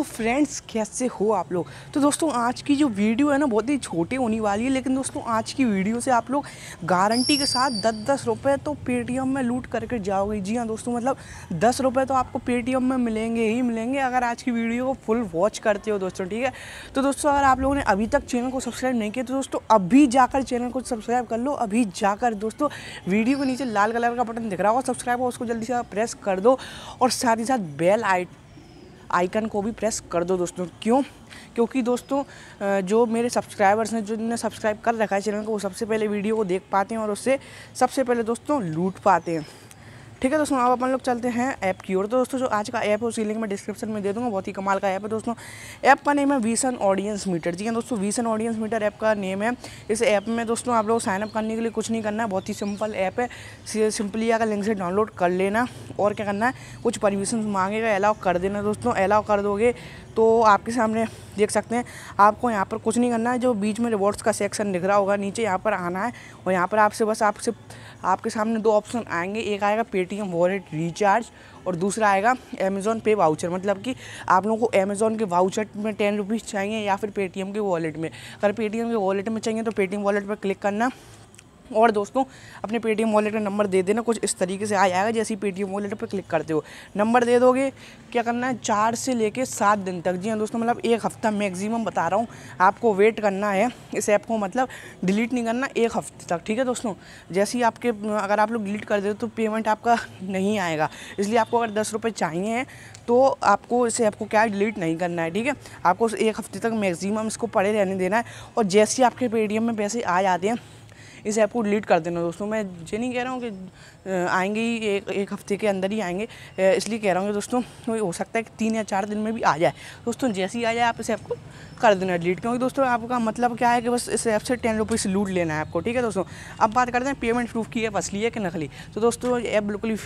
तो फ्रेंड्स कैसे हो आप लोग तो दोस्तों आज की जो वीडियो है ना बहुत ही छोटी होने वाली है लेकिन दोस्तों आज की वीडियो से आप लोग गारंटी के साथ दस दस रुपये तो पेटीएम में लूट करके जाओगे जी हाँ दोस्तों मतलब दस रुपये तो आपको पेटीएम में मिलेंगे ही मिलेंगे अगर आज की वीडियो को फुल वॉच करते हो दोस्तों ठीक है तो दोस्तों अगर आप लोगों ने अभी तक चैनल को सब्सक्राइब नहीं किया तो दोस्तों अभी जाकर चैनल को सब्सक्राइब कर लो अभी जाकर दोस्तों वीडियो के नीचे लाल कलर का बटन दिख रहा होगा सब्सक्राइब हो उसको जल्दी से प्रेस कर दो और साथ ही साथ बेल आइट आइकन को भी प्रेस कर दो दोस्तों क्यों क्योंकि दोस्तों जो मेरे सब्सक्राइबर्स हैं जिनने सब्सक्राइब कर रखा है चैनल को वो सबसे पहले वीडियो को देख पाते हैं और उससे सबसे पहले दोस्तों लूट पाते हैं ठीक है दोस्तों अब अपन लोग चलते हैं ऐप की ओर तो दोस्तों जो आज का ऐप है उसकी लिंक मैं डिस्क्रिप्शन में दे दूँगा बहुत ही कमाल का ऐप है दोस्तों ऐप का नेम है वीसन ऑडियंस मीटर जी हाँ दोस्तों वीसन ऑडियंस मीटर ऐप का नेम है इस ऐप में दोस्तों आप लोग साइनअप करने के लिए कुछ नहीं करना है बहुत ही सिंपल ऐप है सिंपली का लिंक से डाउनलोड कर लेना और क्या करना है कुछ परमिशन मांगेगा अलाउ कर देना दोस्तों अलाउ कर दोगे तो आपके सामने देख सकते हैं आपको यहाँ पर कुछ नहीं करना है जो बीच में रिवॉर्ड्स का सेक्शन दिख रहा होगा नीचे यहाँ पर आना है और यहाँ पर आपसे बस आपसे आपके सामने दो ऑप्शन आएंगे एक आएगा पेट पेटीएम वॉलेट रिचार्ज और दूसरा आएगा अमेज़ॉन पे वाउचर मतलब कि आप लोगों को अमेजोन के वाउचर में टेन रुपीज़ चाहिए या फिर पेटीएम के वॉलेट में अगर पेटीएम के वॉलेट में चाहिए तो पेटीएम वॉलेट पर क्लिक करना और दोस्तों अपने पेटीएम वॉलेट का नंबर दे देना कुछ इस तरीके से आ जाएगा जैसे ही पेटीएम वॉलेट पर क्लिक करते हो नंबर दे दोगे क्या करना है चार से लेके सात दिन तक जी हाँ दोस्तों मतलब एक हफ़्ता मैक्सिमम बता रहा हूँ आपको वेट करना है इस ऐप को मतलब डिलीट नहीं करना एक हफ्ते तक ठीक है दोस्तों जैसे ही आपके अगर आप लोग डिलीट कर दे तो पेमेंट आपका नहीं आएगा इसलिए आपको अगर दस रुपये चाहिए हैं तो आपको इसे आपको क्या डिलीट नहीं करना है ठीक है आपको एक हफ्ते तक मैक्सिमम इसको पड़े रहने देना है और जैसे ही आपके पेटीएम में पैसे आ जाते हैं इस ऐप को डिलीट कर देना दोस्तों मैं ये नहीं कह रहा हूँ कि आएंगे ही एक एक हफ्ते के अंदर ही आएंगे इसलिए कह रहा हूँ कि दोस्तों हो सकता है कि तीन या चार दिन में भी आ जाए दोस्तों जैसे ही आ जाए आप इस ऐप को कर देना डिलीट क्योंकि दोस्तों आपका मतलब क्या है कि बस इस ऐप से टेन रुपीज़ लूट लेना है आपको ठीक है दोस्तों अब बात करते हैं पेमेंट प्रूफ की ऐप असली है कि नकली तो दोस्तों ऐप बिल्कुल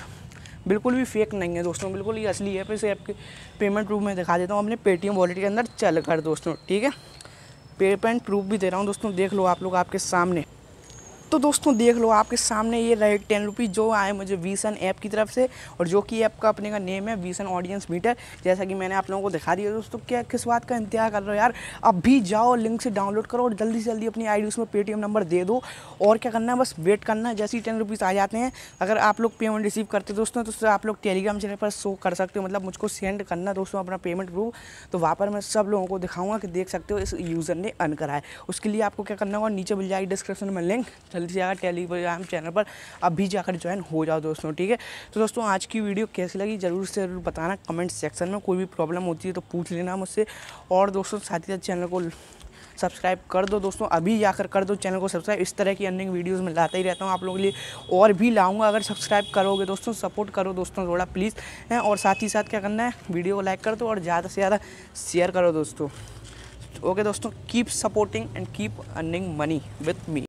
बिल्कुल भी फेक नहीं है दोस्तों बिल्कुल ही असली है ऐप इसे आपके पेमेंट प्रूफ में दिखा देता हूँ अपने पेटीएम वॉलेट के अंदर चल कर दोस्तों ठीक है पेमेंट प्रूफ भी दे रहा हूँ दोस्तों देख लो आप लोग आपके सामने तो दोस्तों देख लो आपके सामने ये रहे टेन रुपीज़ जो आए मुझे वीसन ऐप की तरफ से और जो कि ऐप का अपने का नेम है वीसन ऑडियंस मीटर जैसा कि मैंने आप लोगों को दिखा दिया दोस्तों क्या किस बात का इंतजार कर रहे हो यार अब भी जाओ लिंक से डाउनलोड करो और जल्दी से जल्दी अपनी आई उसमें पेटीएम नंबर दे दो और क्या करना है बस वेट करना है जैसे ही टेन रुपीज़ आ जाते हैं अगर आप लोग पेमेंट रिसीव करते दोस्तों तो आप लोग टेलीग्राम चैनल पर शो कर सकते हो मतलब मुझको सेंड करना दोस्तों अपना पेमेंट प्रूफ तो वहाँ पर मैं सब लोगों को दिखाऊंगा कि देख सकते हो इस यूज़र ने अन कराए है उसके लिए आपको क्या करना होगा नीचे मिल जाएगी डिस्क्रिप्शन में लिंक जल्दी से जाकर टेलीग्राम चैनल पर अभी जाकर ज्वाइन हो जाओ दोस्तों ठीक है तो दोस्तों आज की वीडियो कैसी लगी ज़रूर से ज़रूर बताना कमेंट सेक्शन में कोई भी प्रॉब्लम होती है तो पूछ लेना मुझसे और दोस्तों साथ ही साथ चैनल को सब्सक्राइब कर दो दोस्तों अभी जाकर कर दो चैनल को सब्सक्राइब इस तरह की अर्निंग वीडियोस में लाता ही रहता हूँ आप लोगों के लिए और भी लाऊंगा अगर सब्सक्राइब करोगे दोस्तों सपोर्ट करो दोस्तों थोड़ा प्लीज़ हैं और साथ ही साथ क्या करना है वीडियो को लाइक कर दो और ज़्यादा से ज़्यादा शेयर करो दोस्तों ओके दोस्तों keep supporting and keep earning money with me